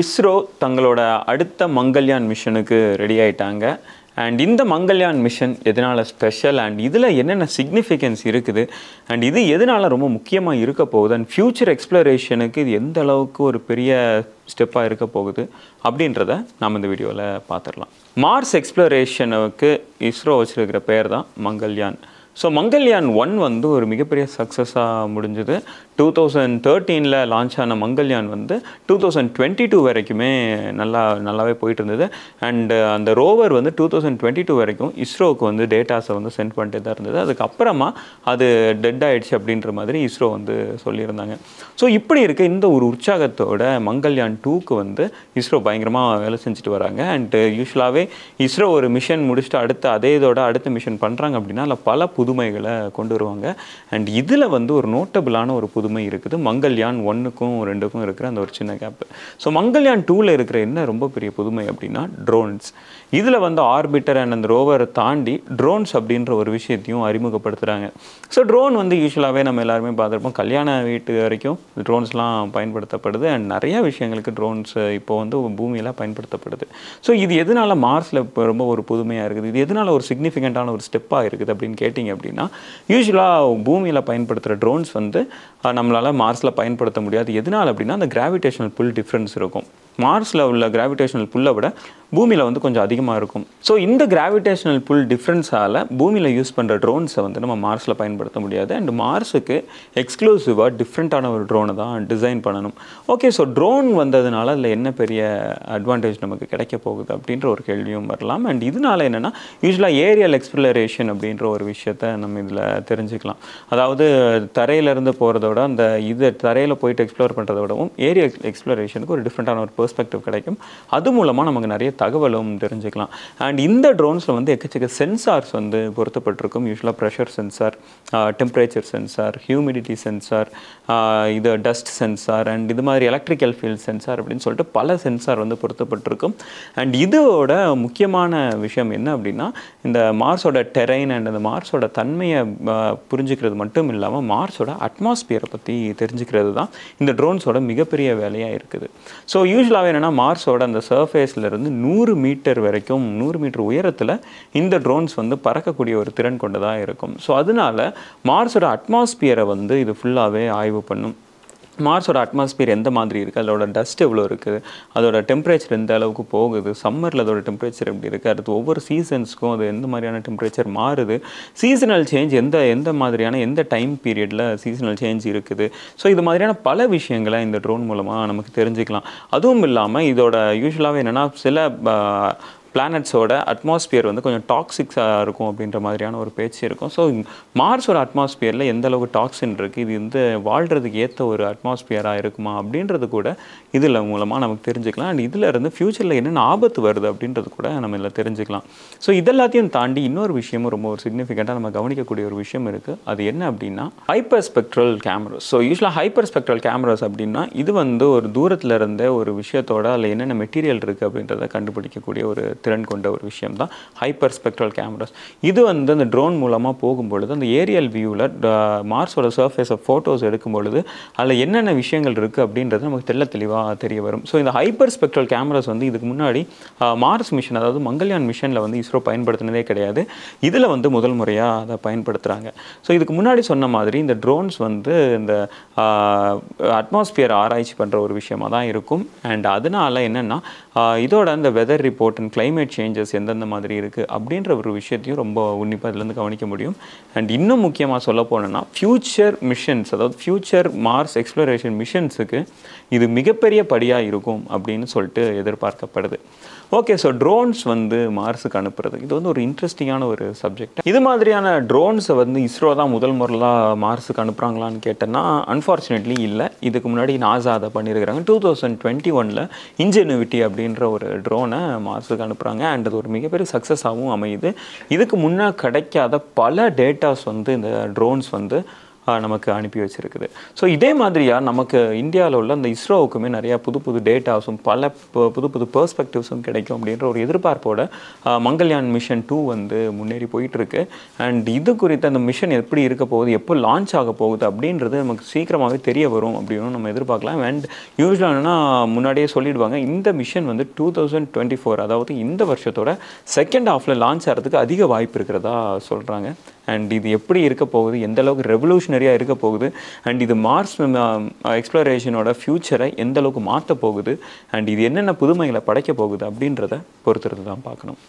இஸ்ரோ தங்களோட அடுத்த மங்கள்யான் மிஷனுக்கு ரெடி ஆயிட்டாங்க அண்ட் இந்த மங்கள்யான் மிஷன் எதனால் ஸ்பெஷல் அண்ட் இதில் என்னென்ன சிக்னிஃபிகன்ஸ் இருக்குது அண்ட் இது எதனால் ரொம்ப முக்கியமாக இருக்க போகுது அண்ட் ஃப்யூச்சர் எக்ஸ்ப்ளரேஷனுக்கு இது எந்த அளவுக்கு ஒரு பெரிய ஸ்டெப்பாக இருக்க போகுது அப்படின்றத நாம் இந்த வீடியோவில் பார்த்துடலாம் மார்ஸ் எக்ஸ்ப்ளரேஷனுக்கு இஸ்ரோ வச்சுருக்கிற பேர் தான் மங்கள்யான் ஸோ மங்கல்யான் ஒன் வந்து ஒரு மிகப்பெரிய சக்ஸஸாக முடிஞ்சுது டூ தௌசண்ட் தேர்ட்டீனில் லான்ச் ஆன மங்கல்யான் வந்து டூ தௌசண்ட் டுவெண்ட்டி டூ வரைக்குமே நல்லா நல்லாவே போயிட்டு இருந்தது அண்டு uh, அந்த ரோவர் வந்து டூ தௌசண்ட் டுவெண்ட்டி டூ வரைக்கும் இஸ்ரோவுக்கு வந்து டேட்டாஸை வந்து சென்ட் பண்ணிட்டு தான் இருந்தது அதுக்கப்புறமா அது டெட் ஆகிடுச்சு அப்படின்ற மாதிரி இஸ்ரோ வந்து சொல்லியிருந்தாங்க ஸோ இப்படி இருக்க இந்த ஒரு உற்சாகத்தோட மங்கள்யான் டூக்கு வந்து இஸ்ரோ பயங்கரமாக வேலை செஞ்சுட்டு வராங்க அண்டு யூஸ்வலாகவே uh, இஸ்ரோ ஒரு மிஷன் முடிச்சுட்டு அடுத்து அதே இதோட அடுத்த மிஷன் பண்ணுறாங்க அப்படின்னா அதில் பல புது புதுமைகளை கொண்டு வருவாங்க அண்ட் இதில் வந்து ஒரு நோட்டபுளான ஒரு புதுமை இருக்குது மங்கள்யான் ஒன்றுக்கும் ரெண்டுக்கும் இருக்கிற அந்த ஒரு சின்ன கேப்பு ஸோ மங்கள்யான் டூவில் இருக்கிற என்ன ரொம்ப பெரிய புதுமை அப்படின்னா ட்ரோன்ஸ் இதில் வந்து ஆர்பிட்டர் அண்ட் அந்த ரோவரை தாண்டி ட்ரோன்ஸ் அப்படின்ற ஒரு விஷயத்தையும் அறிமுகப்படுத்துகிறாங்க ஸோ ட்ரோன் வந்து யூஸ்வலாகவே நம்ம எல்லாருமே பார்த்துருப்போம் கல்யாண வீட்டு வரைக்கும் ட்ரோன்ஸ்லாம் பயன்படுத்தப்படுது அண்ட் நிறையா விஷயங்களுக்கு ட்ரோன்ஸ் இப்போ வந்து பூமியில் பயன்படுத்தப்படுது ஸோ இது எதனால் மார்ஸில் ரொம்ப ஒரு புதுமையாக இருக்குது இது எதனால் ஒரு சிக்னிஃபிகண்ட்டான ஒரு ஸ்டெப்பாக இருக்குது அப்படின்னு கேட்டிங்க அப்படின்னா யூஸ்வலாக பூமியில் பயன்படுத்துகிற ட்ரோன்ஸ் வந்து நம்மளால் மார்ஸில் பயன்படுத்த முடியாது எதனால் அப்படின்னா அந்த கிராவிடேஷனல் புல் டிஃப்ரென்ஸ் இருக்கும் மார்ஸில் உள்ள கிராவிடேஷனல் புல்லை விட பூமியில் வந்து கொஞ்சம் அதிகமாக இருக்கும் ஸோ இந்த கிராவிடேஷனல் புல் டிஃப்ரென்ஸால் பூமியில் யூஸ் பண்ணுற ட்ரோன்ஸை வந்து நம்ம மார்ஸில் பயன்படுத்த முடியாது அண்ட் மார்ஸுக்கு எக்ஸ்க்ளூசிவாக டிஃப்ரெண்ட்டான ஒரு ட்ரோனை தான் டிசைன் பண்ணணும் ஓகே ஸோ ட்ரோன் வந்ததுனால அதில் என்ன பெரிய அட்வான்டேஜ் நமக்கு கிடைக்க போகுது அப்படின்ற ஒரு கேள்வியும் வரலாம் அண்ட் இதனால் என்னென்னா யூஸ்வலாக ஏரியல் எக்ஸ்ப்ளரேஷன் அப்படின்ற ஒரு விஷயத்த நம்ம இதில் தெரிஞ்சுக்கலாம் அதாவது தரையிலேருந்து போகிறத விட அந்த இது தரையில் போயிட்டு எக்ஸ்ப்ளோர் பண்ணுறத விடவும் ஏரியா எக்ஸ்ப்ளரேஷனுக்கு ஒரு டிஃப்ரெண்ட்டான ஒரு பெர்ஸ்பெக்டிவ் கிடைக்கும் அது மூலமாக நமக்கு நிறைய தகவலும் தெரிஞ்சுக்கலாம் அண்ட் இந்த ட்ரோன்ஸில் வந்து எக்கச்சக்க சென்சார்ஸ் வந்து பொருத்தப்பட்டிருக்கும் யூஸ்வலாக pressure sensor temperature sensor humidity sensor இது டஸ்ட் சென்சார் அண்ட் இது மாதிரி எலக்ட்ரிக்கல் ஃபீல்ட் சென்சார் அப்படின்னு சொல்லிட்டு பல சென்சார் வந்து பொருத்தப்பட்டிருக்கும் அண்ட் இதோட முக்கியமான விஷயம் என்ன அப்படின்னா இந்த மார்ஸோட டெரைன் அண்ட் அந்த மார்ஸோட தன்மையை புரிஞ்சுக்கிறது மட்டும் இல்லாமல் மார்ஸோட அட்மாஸ்பியரை பற்றி தெரிஞ்சுக்கிறது தான் இந்த ட்ரோன்ஸோட மிகப்பெரிய வேலையாக இருக்குது ஸோ யூஸ் ஆக்சுவலாகவே என்னென்னா மார்ஸோட அந்த இருந்து நூறு மீட்டர் வரைக்கும் நூறு மீட்டர் உயரத்தில் இந்த ட்ரோன்ஸ் வந்து பறக்கக்கூடிய ஒரு திறன் கொண்டதாக இருக்கும் ஸோ அதனால மார்ஸோட அட்மாஸ்பியரை வந்து இது ஃபுல்லாகவே ஆய்வு பண்ணும் மார்ஸோட அட்மாஸ்பியர் எந்த மாதிரி இருக்குது அதோட டஸ்ட் எவ்வளோ இருக்குது அதோட டெம்பரேச்சர் எந்த அளவுக்கு போகுது சம்மரில் அதோட டெம்பரேச்சர் எப்படி இருக்குது அடுத்து ஒவ்வொரு சீசன்ஸ்க்கும் அது எந்த மாதிரியான டெம்பரேச்சர் மாறுது சீசனல் சேஞ்ச் எந்த எந்த மாதிரியான எந்த டைம் பீரியடில் சீசனல் சேஞ்ச் இருக்குது ஸோ இது மாதிரியான பல விஷயங்களை இந்த ட்ரோன் மூலமாக நமக்கு தெரிஞ்சுக்கலாம் அதுவும் இல்லாமல் இதோட யூஸ்வலாகவே என்னென்னா சில பிளானட்ஸோட அட்மாஸ்பியர் வந்து கொஞ்சம் டாக்ஸிக்ஸாக இருக்கும் அப்படின்ற மாதிரியான ஒரு பேச்சு இருக்கும் ஸோ மார்ஸோட அட்மாஸ்பியரில் எந்த அளவுக்கு டாக்ஸின் இருக்குது இது வந்து வாழ்கிறதுக்கு ஏற்ற ஒரு அட்மாஸ்பியராக இருக்குமா அப்படின்றது கூட இதில் மூலமாக நமக்கு தெரிஞ்சுக்கலாம் அண்ட் இதில் இருந்து ஃப்யூச்சரில் என்னென்ன ஆபத்து வருது அப்படின்றது கூட நம்ம இதில் தெரிஞ்சுக்கலாம் ஸோ இதெல்லாத்தையும் தாண்டி இன்னொரு விஷயமும் ரொம்ப ஒரு சிக்னிஃபிகண்ட்டாக நம்ம கவனிக்கக்கூடிய ஒரு விஷயம் இருக்குது அது என்ன அப்படின்னா ஹைப்பர் ஸ்பெக்ட்ரல் கேமராஸ் ஸோ யூஸ்வலாக ஹைப்பர் ஸ்பெக்ட்ரல் கேமராஸ் அப்படின்னா இது வந்து ஒரு தூரத்தில் இருந்த ஒரு விஷயத்தோட அதில் என்னென்ன மெட்டீரியல் இருக்குது அப்படின்றத கண்டுபிடிக்கக்கூடிய ஒரு திறன் கொண்ட ஒரு விஷயம் தான் ஹைப்பர் ஸ்பெக்ட்ரல் கேமராஸ் இது வந்து அந்த ட்ரோன் மூலமாக போகும்பொழுது அந்த ஏரியல் வியூவில் மார்ஸோட சர்ஃபேஸை ஃபோட்டோஸ் எடுக்கும் பொழுது அதில் என்னென்ன விஷயங்கள் இருக்குது அப்படின்றது நமக்கு தெல்ல தெளிவாக தெரிய வரும் ஸோ இந்த ஹைப்பர் ஸ்பெக்ட்ரல் கேமராஸ் வந்து இதுக்கு முன்னாடி மார்ஸ் மிஷன் அதாவது மங்கள்யான் மிஷனில் வந்து இஸ்ரோ பயன்படுத்தினதே கிடையாது இதில் வந்து முதல் முறையாக அதை பயன்படுத்துகிறாங்க ஸோ இதுக்கு முன்னாடி சொன்ன மாதிரி இந்த ட்ரோன்ஸ் வந்து இந்த அட்மாஸ்பியர் ஆராய்ச்சி பண்ணுற ஒரு விஷயமாக தான் இருக்கும் அண்ட் அதனால் என்னென்னா இதோட இந்த weather report and climate climate changes எந்தெந்த மாதிரி இருக்குது அப்படின்ற ஒரு விஷயத்தையும் ரொம்ப உன்னிப்பாக இதுலேருந்து கவனிக்க முடியும் அண்ட் இன்னும் முக்கியமாக சொல்ல போனோன்னா ஃப்யூச்சர் மிஷன்ஸ் அதாவது ஃப்யூச்சர் மார்ஸ் எக்ஸ்ப்ளோரேஷன் மிஷன்ஸுக்கு இது மிகப்பெரிய படியாக இருக்கும் அப்படின்னு சொல்லிட்டு எதிர்பார்க்கப்படுது ஓகே ஸோ ட்ரோன்ஸ் வந்து மார்ஸுக்கு அனுப்புறது இது வந்து ஒரு இன்ட்ரெஸ்டிங்கான ஒரு சப்ஜெக்ட் இது மாதிரியான ட்ரோன்ஸை வந்து இஸ்ரோ தான் முதல் முறையாக மார்ஸுக்கு அனுப்புகிறாங்களான்னு கேட்டேன்னா அன்ஃபார்ச்சுனேட்லி இல்லை இதுக்கு முன்னாடி நாசா அதை பண்ணியிருக்கிறாங்க டூ தௌசண்ட் டுவெண்ட்டி ஒனில் இன்ஜெனுவிட்டி அப்படின்ற ஒரு ட்ரோனை மார்ஸுக்கு அனுப்புகிறாங்க அண்ட் அது ஒரு மிகப்பெரிய சக்ஸஸாகவும் அமையுது இதுக்கு முன்னே கிடைக்காத பல டேட்டாஸ் வந்து இந்த ட்ரோன்ஸ் வந்து நமக்கு அனுப்பி வச்சுருக்குது ஸோ இதே மாதிரியாக நமக்கு இந்தியாவில் உள்ள அந்த இஸ்ரோவுக்குமே நிறையா புது புது டேட்டாஸும் பல புது புது பெர்ஸ்பெக்டிவ்ஸும் கிடைக்கும் அப்படின்ற ஒரு எதிர்பார்ப்போட மங்கள்யான் மிஷன் டூ வந்து முன்னேறி போயிட்டுருக்கு அண்ட் இது குறித்து அந்த மிஷன் எப்படி இருக்க போகுது எப்போ லான்ச் ஆக போகுது அப்படின்றது நமக்கு சீக்கிரமாகவே தெரிய வரும் அப்படின்னு நம்ம எதிர்பார்க்கலாம் அண்ட் யூஸ்வலாக என்னென்னா முன்னாடியே சொல்லிடுவாங்க இந்த மிஷன் வந்து டூ தௌசண்ட் டுவெண்ட்டி ஃபோர் அதாவது இந்த வருஷத்தோட செகண்ட் ஆஃபில் லான்ச் ஆகிறதுக்கு அதிக வாய்ப்பு இருக்கிறதா சொல்கிறாங்க அண்ட் இது எப்படி இருக்க போகுது எந்த அளவுக்கு ரெவல்யூஷனரியாக இருக்க போகுது அண்ட் இது மார்ஸ் எக்ஸ்ப்ளரேஷனோட ஃப்யூச்சரை எந்த அளவுக்கு மாற்ற போகுது அண்ட் இது என்னென்ன புதுமைகளை படைக்க போகுது அப்படின்றத பொறுத்துறது தான் பார்க்கணும்